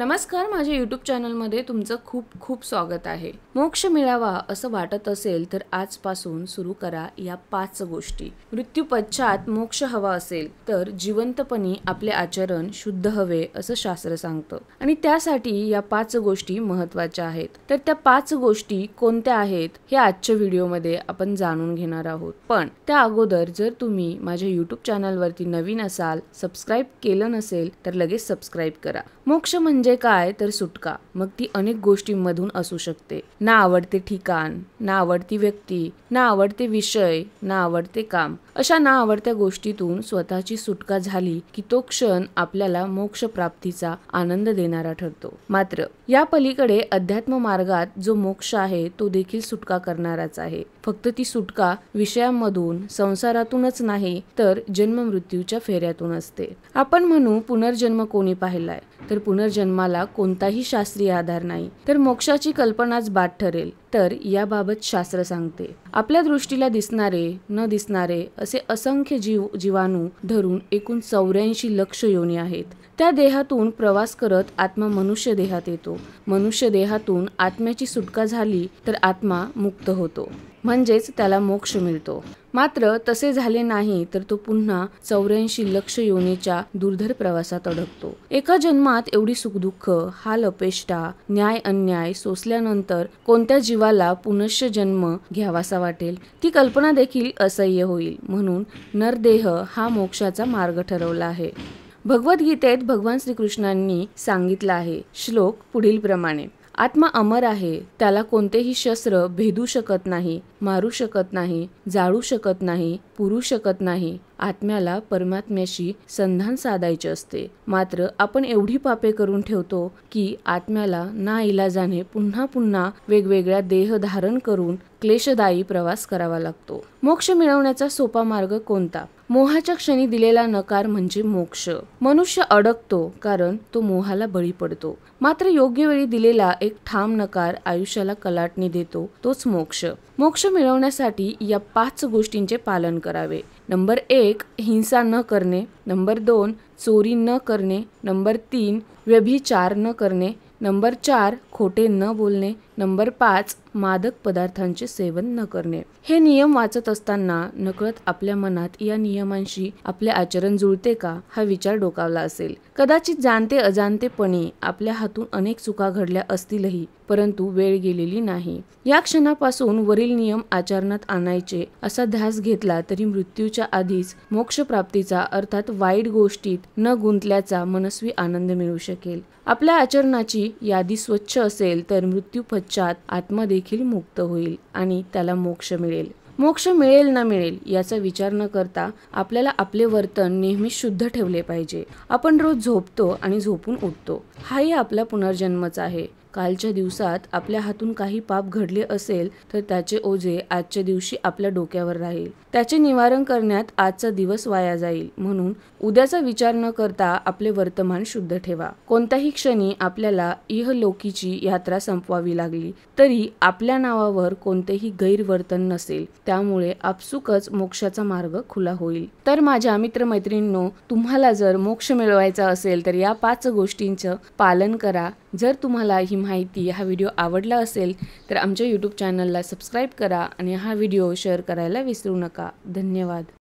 नमस्कार माझ्या यूट्यूब चॅनलमध्ये तुमचं खूप खूप स्वागत आहे मोक्ष मिळावा असं वाटत असेल तर आजपासून सुरू करा या पाच गोष्टी मृत्यू पश्चात मोक्ष हवा असेल तर जिवंतपणी आपले आचरण शुद्ध हवे असं शास्त्र सांगतं आणि त्यासाठी या पाच गोष्टी महत्वाच्या आहेत तर त्या पाच गोष्टी कोणत्या आहेत हे आजच्या व्हिडिओमध्ये आपण जाणून घेणार आहोत पण त्या अगोदर जर तुम्ही माझ्या युट्यूब चॅनलवरती नवीन असाल सबस्क्राईब केलं नसेल तर लगेच सबस्क्राईब करा मोक्ष म्हणजे म्हणजे काय तर सुटका मग ती अनेक गोष्टींमधून असू शकते ना आवडते ठिकाण ना आवडती व्यक्ती ना आवडते विषय ना आवडते काम अशा ना आवडत्या गोष्टीतून स्वतःची सुटका झाली की तो क्षण आपल्याला मोक्ष प्राप्तीचा आनंद देणारा ठरतो मात्र या पलीकडे अध्यात्म मार्गात जो मोक्ष आहे तो देखील सुटका करणाराच आहे फक्त ती सुटका विषयांमधून संसारातूनच नाही तर जन्म मृत्यूच्या फेऱ्यातून असते आपण म्हणू पुनर्जन्म कोणी पाहिलाय तर पुनर्जन्म मला कोणताही शास्त्रीय आधार नाही तर मोक्षाची कल्पनाच बाद ठरेल तर याबाबत शास्त्र सांगते आपल्या दृष्टीला दिसणारे न दिसणारे असे असंख्य जीव जीवाणू धरून एकूण चौऱ्याऐंशी लक्ष योनी आहेत त्या देहातून प्रवास करत आत्मा मनुष्य देहात येतो मनुष्य देहातून आत्म्याची सुटका झाली तर आत्मा मुक्त होतो म्हणजेच त्याला मोक्ष मिळतो मात्र तसे झाले नाही तर तो पुन्हा चौऱ्याऐंशी लक्ष योनीच्या दुर्धर प्रवासात अडकतो एका जन्मात एवढी सुखदुःख हाल अपेष्टा न्याय अन्याय सोसल्यानंतर कोणत्या जीव वाला पुनश्च जन्म घ्यावासा वाटेल ती कल्पना देखील असह्य होईल म्हणून नरदेह हा मोक्षाचा मार्ग ठरवला आहे भगवद्गीतेत भगवान श्रीकृष्णांनी सांगितलं आहे श्लोक पुढीलप्रमाणे आत्मा अमर आहे त्याला कोणतेही शस्त्र भेदू शकत नाही मारू शकत नाही जाळू शकत नाही पुरू शकत नाही आत्म्याला परमात्म्याशी संधान साधायचे असते मात्र आपण एवढी पापे करून ठेवतो की आत्म्याला ना इलाजाने पुन्हा पुन्हा वेगवेगळ्या देह धारण करून क्लेशदायी प्रवास करावा लागतो मोक्ष मिळवण्याचा सोपा मार्ग कोणता मोहाच्या क्षणी दिलेला नकार म्हणजे मोक्ष मनुष्य अडकतो कारण तो मोहाला बळी पडतो मात्र योग्य वेळी दिलेला एक ठाम नकार आयुष्याला कलाटणी देतो तोच मोक्ष मोक्ष मिळवण्यासाठी या पाच गोष्टींचे पालन करावे नंबर एक हिंसा न करणे नंबर दोन चोरी न करणे नंबर तीन व्यभिचार न करणे नंबर चार खोटे न बोलणे नंबर पाच मादक पदार्थांचे सेवन न करणे हे नियम वाचत असताना नकळत आपल्या मनात या नियमांशी आपले आचरण जुळते का हा विचार डोकावला असेल कदाचित जाणते अजाणतेपणे आपल्या हातून अनेक चुका घडल्या असतीलही परंतु वेळ गेलेली नाही या क्षणापासून वरील नियम आचरणात आणायचे असा ध्यास घेतला तरी मृत्यूच्या आधीच मोक्षप्राप्तीचा अर्थात वाईट गोष्टीत न गुंतल्याचा मनस्वी आनंद मिळू शकेल आपल्या आचरणाची यादी स्वच्छ असेल तर मृत्यू पश्चात आत्मा देखील मुक्त होईल आणि त्याला मोक्ष मिळेल मोक्ष मिळेल ना मिळेल याचा विचार न करता आपल्याला आपले वर्तन नेहमी शुद्ध ठेवले पाहिजे आपण रोज झोपतो आणि झोपून उठतो हाही आपला पुनर्जन्मच आहे कालच्या दिवसात आपल्या हातून काही पाप घडले असेल तर त्याचे ओझे आजच्या दिवशी आपल्या डोक्यावर राहील त्याचे निवारण करण्यात आजचा दिवस वाया जाईल म्हणून उद्याचा विचार न करता आपले वर्तमान शुद्ध ठेवा कोणत्याही क्षणी आपल्याला इहलोकीची यात्रा संपवावी लागली तरी आपल्या नावावर कोणतेही गैरवर्तन नसेल त्यामुळे आपसुकच मोक्षाचा मार्ग खुला होईल तर माझ्या मित्रमैत्रिणींनो तुम्हाला जर मोक्ष मिळवायचा असेल तर या पाच गोष्टींचं पालन करा जर तुम्हाला ही माहिती हा व्हिडिओ आवडला असेल तर आमच्या यूट्यूब चॅनलला सबस्क्राईब करा आणि हा व्हिडिओ शेअर करायला विसरू नका धन्यवाद